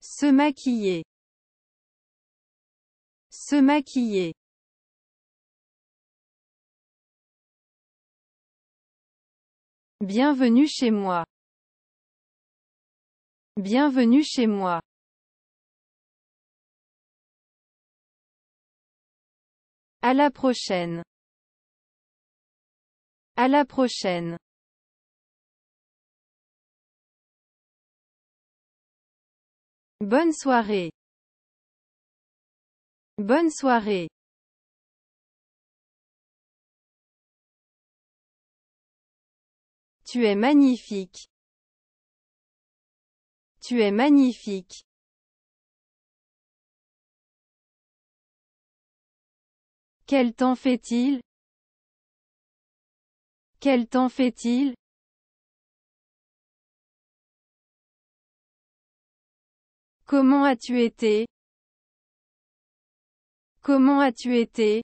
Se maquiller. Se maquiller. Bienvenue chez moi. Bienvenue chez moi. À la prochaine. À la prochaine. Bonne soirée. Bonne soirée. Tu es magnifique. Tu es magnifique. Quel temps fait-il Quel temps fait-il Comment as-tu été Comment as-tu été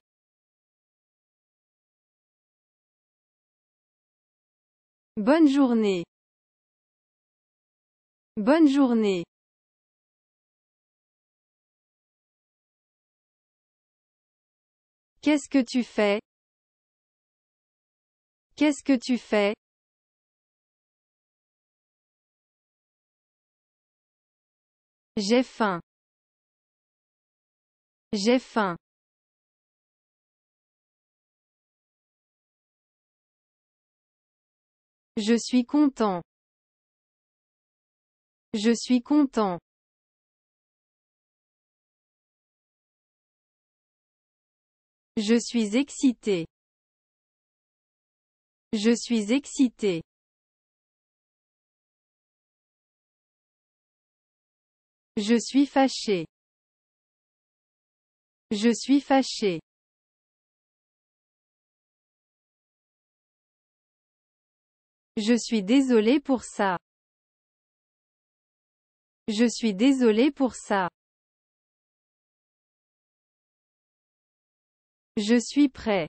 Bonne journée. Bonne journée. Qu'est-ce que tu fais Qu'est-ce que tu fais J'ai faim. J'ai faim. Je suis content. Je suis content. Je suis excité. Je suis excité. Je suis fâché. Je suis fâché. Je suis désolé pour ça. Je suis désolé pour ça. Je suis prêt.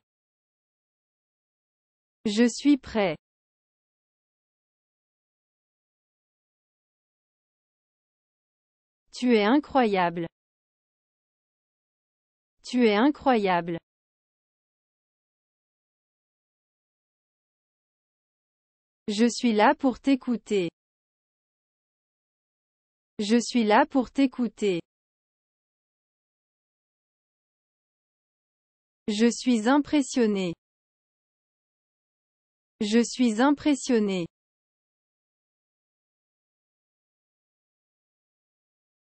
Je suis prêt. Tu es incroyable. Tu es incroyable. Je suis là pour t'écouter. Je suis là pour t'écouter. Je suis impressionné. Je suis impressionné.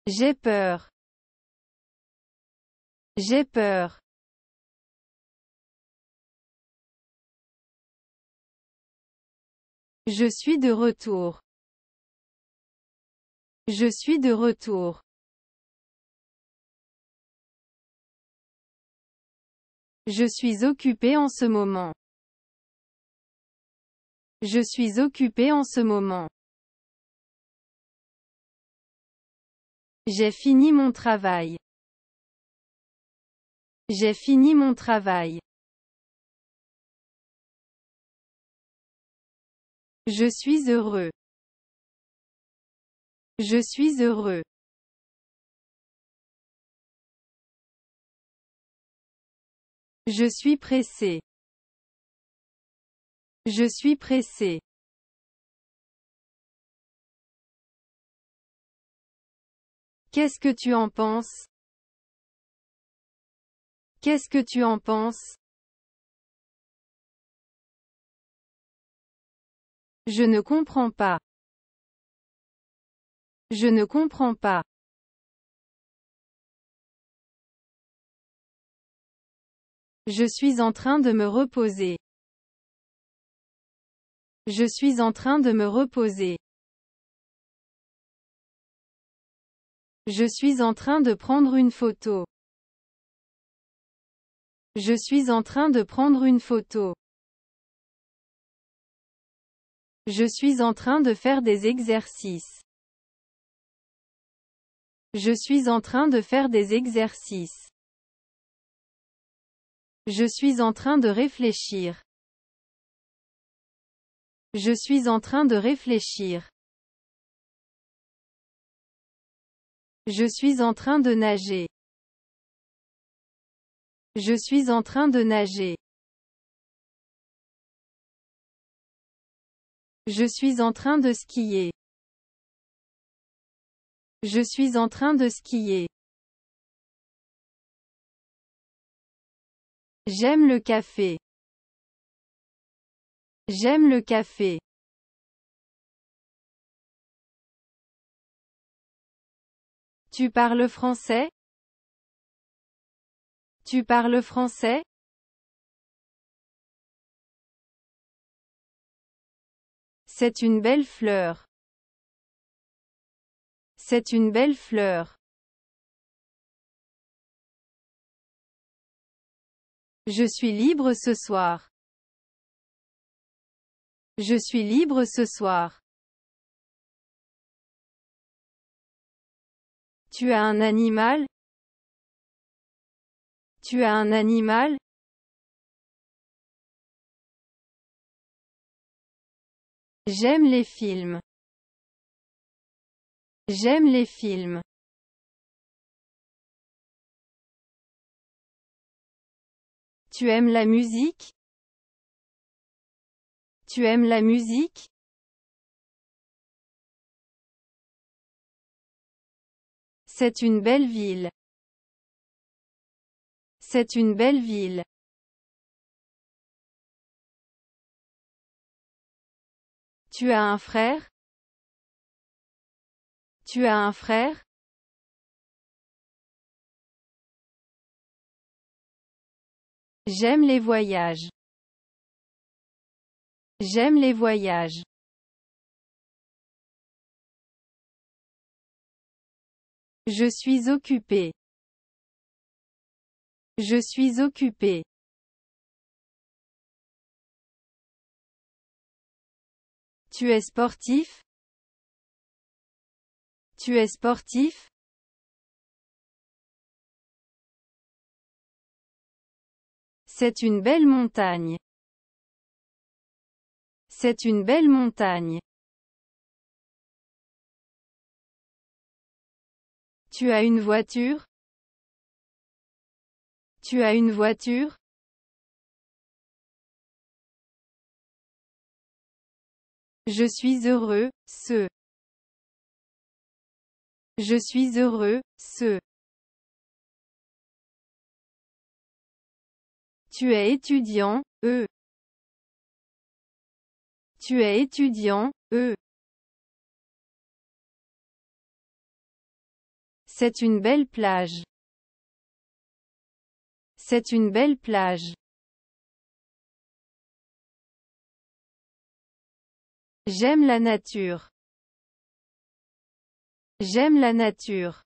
J'ai peur. J'ai peur. Je suis de retour. Je suis de retour. Je suis occupé en ce moment. Je suis occupé en ce moment. J'ai fini mon travail. J'ai fini mon travail. Je suis heureux. Je suis heureux. Je suis pressé. Je suis pressé. Qu'est-ce que tu en penses Qu'est-ce que tu en penses Je ne comprends pas. Je ne comprends pas. Je suis en train de me reposer. Je suis en train de me reposer. Je suis en train de prendre une photo. Je suis en train de prendre une photo. Je suis en train de faire des exercices. Je suis en train de faire des exercices. Je suis en train de réfléchir. Je suis en train de réfléchir. Je suis en train de nager. Je suis en train de nager. Je suis en train de skier. Je suis en train de skier. J'aime le café. J'aime le café. Tu parles français Tu parles français C'est une belle fleur. C'est une belle fleur. Je suis libre ce soir. Je suis libre ce soir. Tu as un animal Tu as un animal J'aime les films. J'aime les films. Tu aimes la musique Tu aimes la musique C'est une belle ville. C'est une belle ville. Tu as un frère Tu as un frère J'aime les voyages. J'aime les voyages. Je suis occupé. Je suis occupé. Tu es sportif Tu es sportif C'est une belle montagne. C'est une belle montagne. Tu as une voiture Tu as une voiture Je suis heureux, ce. Je suis heureux, ce. Tu es étudiant, e. Tu es étudiant, e. C'est une belle plage. C'est une belle plage. J'aime la nature. J'aime la nature.